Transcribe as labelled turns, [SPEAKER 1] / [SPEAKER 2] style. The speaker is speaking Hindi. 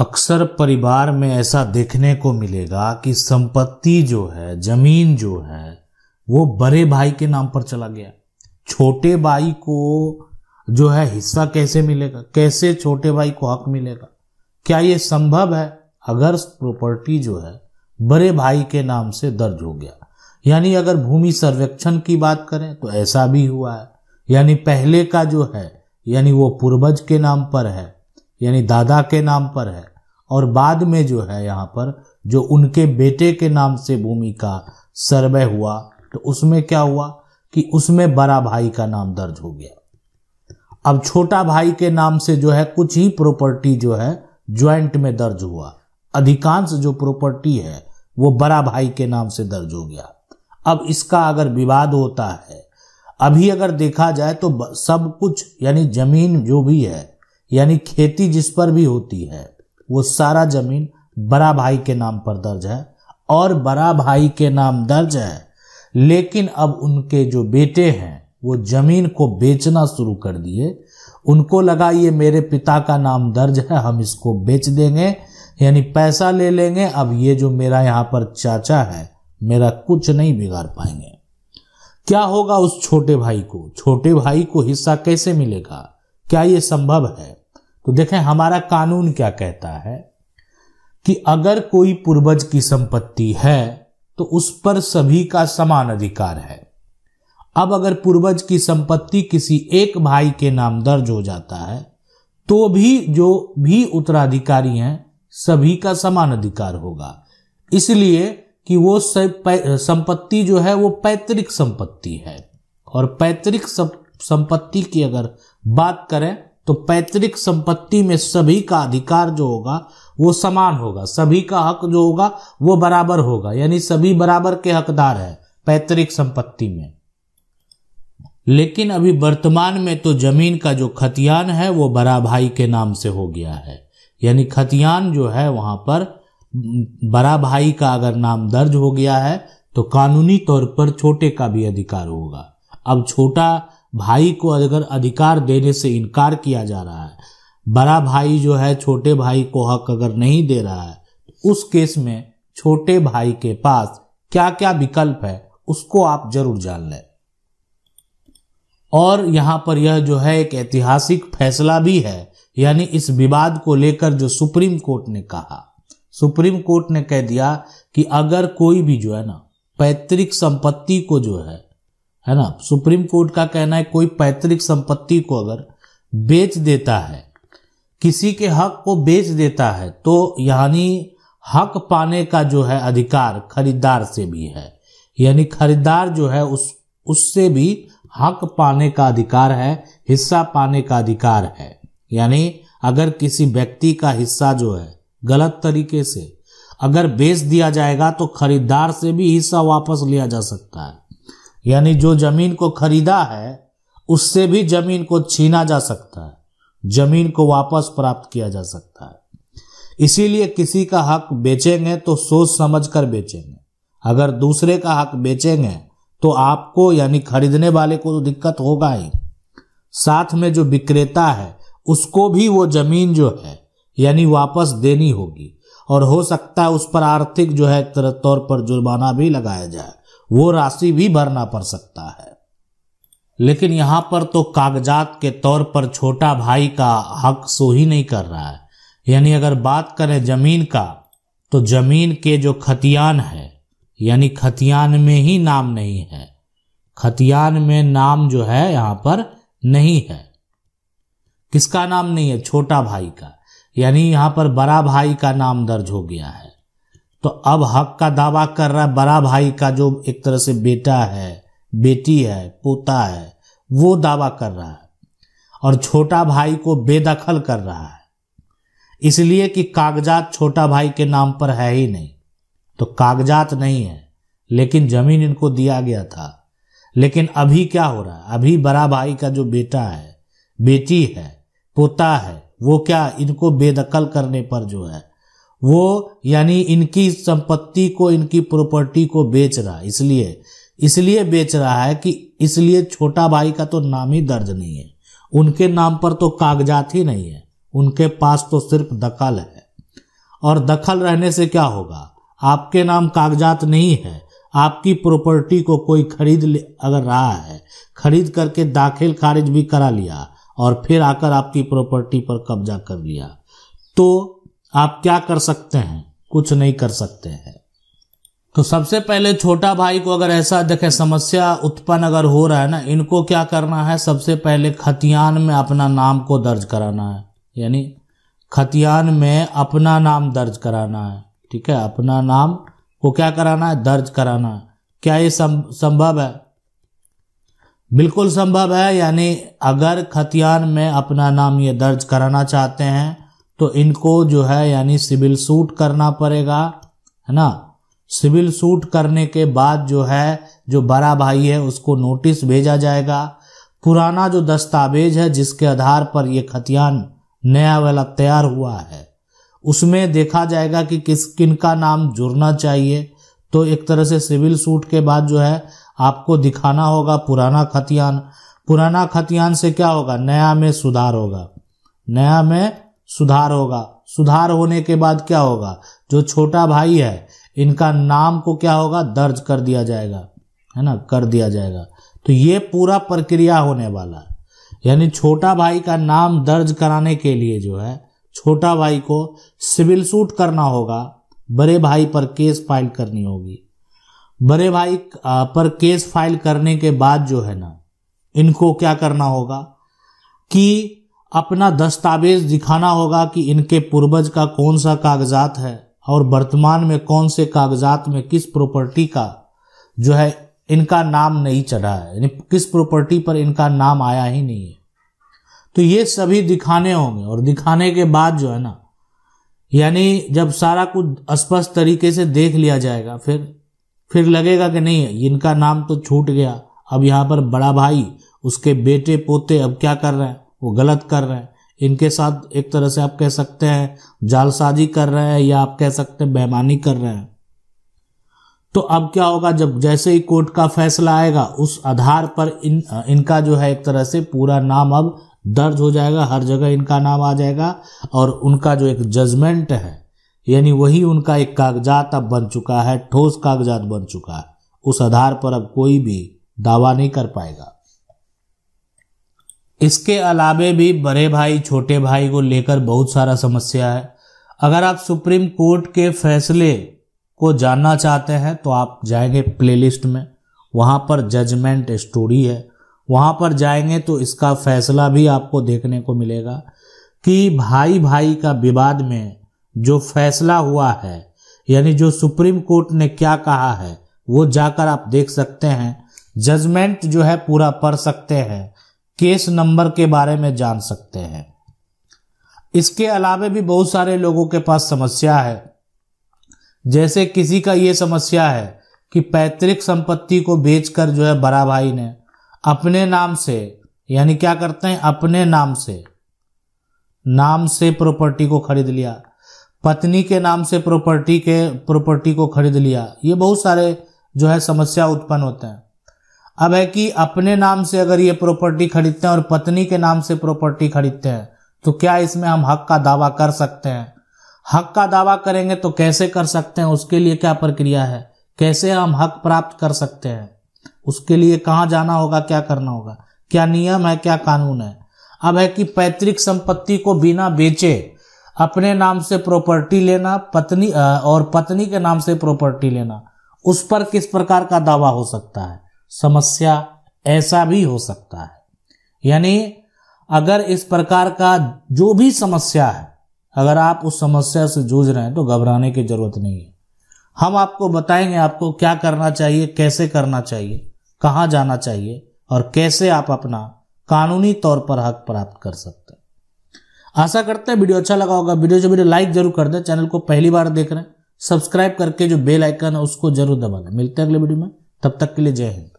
[SPEAKER 1] अक्सर परिवार में ऐसा देखने को मिलेगा कि संपत्ति जो है जमीन जो है वो बड़े भाई के नाम पर चला गया छोटे भाई को जो है हिस्सा कैसे मिलेगा कैसे छोटे भाई को हक मिलेगा क्या ये संभव है अगर प्रॉपर्टी जो है बड़े भाई के नाम से दर्ज हो गया यानी अगर भूमि सर्वेक्षण की बात करें तो ऐसा भी हुआ है यानी पहले का जो है यानी वो पूर्वज के नाम पर है यानी दादा के नाम पर है और बाद में जो है यहाँ पर जो उनके बेटे के नाम से भूमि का सर्वे हुआ तो उसमें क्या हुआ कि उसमें बड़ा भाई का नाम दर्ज हो गया अब छोटा भाई के नाम से जो है कुछ ही प्रॉपर्टी जो है ज्वाइंट में दर्ज हुआ अधिकांश जो प्रॉपर्टी है वो बड़ा भाई के नाम से दर्ज हो गया अब इसका अगर विवाद होता है अभी अगर देखा जाए तो सब कुछ यानी जमीन जो भी है यानी खेती जिस पर भी होती है वो सारा जमीन बड़ा भाई के नाम पर दर्ज है और बड़ा भाई के नाम दर्ज है लेकिन अब उनके जो बेटे हैं वो जमीन को बेचना शुरू कर दिए उनको लगा ये मेरे पिता का नाम दर्ज है हम इसको बेच देंगे यानी पैसा ले लेंगे अब ये जो मेरा यहाँ पर चाचा है मेरा कुछ नहीं बिगाड़ पाएंगे क्या होगा उस छोटे भाई को छोटे भाई को हिस्सा कैसे मिलेगा क्या ये संभव है तो देखें हमारा कानून क्या कहता है कि अगर कोई पूर्वज की संपत्ति है तो उस पर सभी का समान अधिकार है अब अगर पूर्वज की संपत्ति किसी एक भाई के नाम दर्ज हो जाता है तो भी जो भी उत्तराधिकारी हैं सभी का समान अधिकार होगा इसलिए कि वो संपत्ति जो है वो पैतृक संपत्ति है और पैतृक संपत्ति की अगर बात करें तो पैतृक संपत्ति में सभी का अधिकार जो होगा वो समान होगा सभी का हक जो होगा वो बराबर होगा यानी सभी बराबर के हकदार है पैतृक संपत्ति में लेकिन अभी वर्तमान में तो जमीन का जो खतियान है वो बरा भाई के नाम से हो गया है यानी खतियान जो है वहां पर बरा भाई का अगर नाम दर्ज हो गया है तो कानूनी तौर पर छोटे का भी अधिकार होगा अब छोटा भाई को अगर अधिकार देने से इनकार किया जा रहा है बड़ा भाई जो है छोटे भाई को हक अगर नहीं दे रहा है तो उस केस में छोटे भाई के पास क्या क्या विकल्प है उसको आप जरूर जान लें और यहां पर यह जो है एक ऐतिहासिक फैसला भी है यानी इस विवाद को लेकर जो सुप्रीम कोर्ट ने कहा सुप्रीम कोर्ट ने कह दिया कि अगर कोई भी जो है ना पैतृक संपत्ति को जो है है ना सुप्रीम कोर्ट का कहना है कोई पैतृक संपत्ति को अगर बेच देता है किसी के हक को बेच देता है तो यानी हक पाने का जो है अधिकार खरीदार से भी है यानी खरीदार जो है उस उससे भी हक पाने का अधिकार है हिस्सा पाने का अधिकार है यानी अगर किसी व्यक्ति का हिस्सा जो है गलत तरीके से अगर बेच दिया जाएगा तो खरीदार से भी हिस्सा वापस लिया जा सकता है यानी जो जमीन को खरीदा है उससे भी जमीन को छीना जा सकता है जमीन को वापस प्राप्त किया जा सकता है इसीलिए किसी का हक बेचेंगे तो सोच समझ कर बेचेंगे अगर दूसरे का हक बेचेंगे तो आपको यानी खरीदने वाले को तो दिक्कत होगा ही साथ में जो विक्रेता है उसको भी वो जमीन जो है यानी वापस देनी होगी और हो सकता है उस पर आर्थिक जो है तौर पर जुर्माना भी लगाया जाए वो राशि भी भरना पड़ सकता है लेकिन यहां पर तो कागजात के तौर पर छोटा भाई का हक सो ही नहीं कर रहा है यानी अगर बात करें जमीन का तो जमीन के जो खतियान है यानी खतियान में ही नाम नहीं है खतियान में नाम जो है यहां पर नहीं है किसका नाम नहीं है छोटा भाई का यानी यहां पर बड़ा भाई का नाम दर्ज हो गया है तो अब हक का दावा कर रहा है बड़ा भाई का जो एक तरह से बेटा है बेटी है पोता है वो दावा कर रहा है और छोटा भाई को बेदखल कर रहा है इसलिए कि कागजात छोटा भाई के नाम पर है ही नहीं तो कागजात नहीं है लेकिन जमीन इनको दिया गया था लेकिन अभी क्या हो रहा है अभी बड़ा भाई का जो बेटा है बेटी है पोता है वो क्या इनको बेदखल करने पर जो है वो यानी इनकी संपत्ति को इनकी प्रॉपर्टी को बेच रहा है इसलिए इसलिए बेच रहा है कि इसलिए छोटा भाई का तो नाम ही दर्ज नहीं है उनके नाम पर तो कागजात ही नहीं है उनके पास तो सिर्फ दखल है और दखल रहने से क्या होगा आपके नाम कागजात नहीं है आपकी प्रॉपर्टी को कोई खरीद ले अगर रहा है खरीद करके दाखिल खारिज भी करा लिया और फिर आकर आपकी प्रॉपर्टी पर कब्जा कर लिया तो आप क्या कर सकते हैं कुछ नहीं कर सकते हैं तो सबसे पहले छोटा भाई को अगर ऐसा देखे समस्या उत्पन्न अगर हो रहा है ना इनको क्या करना है सबसे पहले खतियान में अपना नाम को दर्ज कराना है यानी खतियान में अपना नाम दर्ज कराना है ठीक है अपना नाम को क्या कराना है दर्ज कराना है क्या ये संभव है बिल्कुल संभव है यानी अगर खतियान में अपना नाम ये दर्ज कराना चाहते हैं तो इनको जो है यानी सिविल सूट करना पड़ेगा है ना सिविल सूट करने के बाद जो है जो बड़ा भाई है उसको नोटिस भेजा जाएगा पुराना जो दस्तावेज है जिसके आधार पर ये खतियान नया वाला तैयार हुआ है उसमें देखा जाएगा कि किस किन का नाम जुड़ना चाहिए तो एक तरह से सिविल सूट के बाद जो है आपको दिखाना होगा पुराना खतियान पुराना खतियान से क्या होगा नया में सुधार होगा नया में सुधार होगा सुधार होने के बाद क्या होगा जो छोटा भाई है इनका नाम को क्या होगा दर्ज कर दिया जाएगा है ना कर दिया जाएगा तो ये पूरा प्रक्रिया होने वाला है यानी छोटा भाई का नाम दर्ज कराने के लिए जो है छोटा भाई को सिविल सूट करना होगा बड़े भाई पर केस फाइल करनी होगी बड़े भाई पर केस फाइल करने के बाद जो है ना इनको क्या करना होगा कि अपना दस्तावेज दिखाना होगा कि इनके पूर्वज का कौन सा कागजात है और वर्तमान में कौन से कागजात में किस प्रॉपर्टी का जो है इनका नाम नहीं चढ़ा है यानी किस प्रॉपर्टी पर इनका नाम आया ही नहीं है तो ये सभी दिखाने होंगे और दिखाने के बाद जो है ना यानी जब सारा कुछ स्पष्ट तरीके से देख लिया जाएगा फिर फिर लगेगा कि नहीं इनका नाम तो छूट गया अब यहाँ पर बड़ा भाई उसके बेटे पोते अब क्या कर रहे हैं वो गलत कर रहे हैं इनके साथ एक तरह से आप कह सकते हैं जालसाजी कर रहे हैं या आप कह सकते हैं बेमानी कर रहे हैं तो अब क्या होगा जब जैसे ही कोर्ट का फैसला आएगा उस आधार पर इन इनका जो है एक तरह से पूरा नाम अब दर्ज हो जाएगा हर जगह इनका नाम आ जाएगा और उनका जो एक जजमेंट है यानी वही उनका एक कागजात अब बन चुका है ठोस कागजात बन चुका है उस आधार पर अब कोई भी दावा नहीं कर पाएगा इसके अलावे भी बड़े भाई छोटे भाई को लेकर बहुत सारा समस्या है अगर आप सुप्रीम कोर्ट के फैसले को जानना चाहते हैं तो आप जाएंगे प्लेलिस्ट में वहाँ पर जजमेंट स्टोरी है वहाँ पर जाएंगे तो इसका फैसला भी आपको देखने को मिलेगा कि भाई भाई का विवाद में जो फैसला हुआ है यानी जो सुप्रीम कोर्ट ने क्या कहा है वो जाकर आप देख सकते हैं जजमेंट जो है पूरा पढ़ सकते हैं केस नंबर के बारे में जान सकते हैं इसके अलावे भी बहुत सारे लोगों के पास समस्या है जैसे किसी का ये समस्या है कि पैतृक संपत्ति को बेचकर जो है बड़ा भाई ने अपने नाम से यानी क्या करते हैं अपने नाम से नाम से प्रॉपर्टी को खरीद लिया पत्नी के नाम से प्रॉपर्टी के प्रॉपर्टी को खरीद लिया ये बहुत सारे जो है समस्या उत्पन्न होते हैं अब है कि अपने नाम से अगर ये प्रॉपर्टी खरीदते हैं और पत्नी के नाम से प्रॉपर्टी खरीदते हैं तो क्या इसमें हम हक का दावा कर सकते हैं हक का दावा करेंगे तो कैसे कर सकते हैं उसके लिए क्या प्रक्रिया है कैसे हम हक प्राप्त कर सकते हैं उसके लिए कहाँ जाना होगा क्या करना होगा क्या नियम है क्या कानून है अब है कि पैतृक संपत्ति को बिना बेचे अपने नाम से प्रॉपर्टी लेना पत्नी और पत्नी के नाम से प्रॉपर्टी लेना उस पर किस प्रकार का दावा हो सकता है समस्या ऐसा भी हो सकता है यानी अगर इस प्रकार का जो भी समस्या है अगर आप उस समस्या से जूझ रहे हैं तो घबराने की जरूरत नहीं है हम आपको बताएंगे आपको क्या करना चाहिए कैसे करना चाहिए कहाँ जाना चाहिए और कैसे आप अपना कानूनी तौर पर हक प्राप्त कर सकते हैं आशा करते हैं वीडियो अच्छा लगा होगा वीडियो जो वीडियो लाइक जरूर कर दें चैनल को पहली बार देख रहे हैं सब्सक्राइब करके जो बेल आइकन है उसको जरूर दबा दें मिलते हैं अगले वीडियो में तब तक के लिए जय हिंद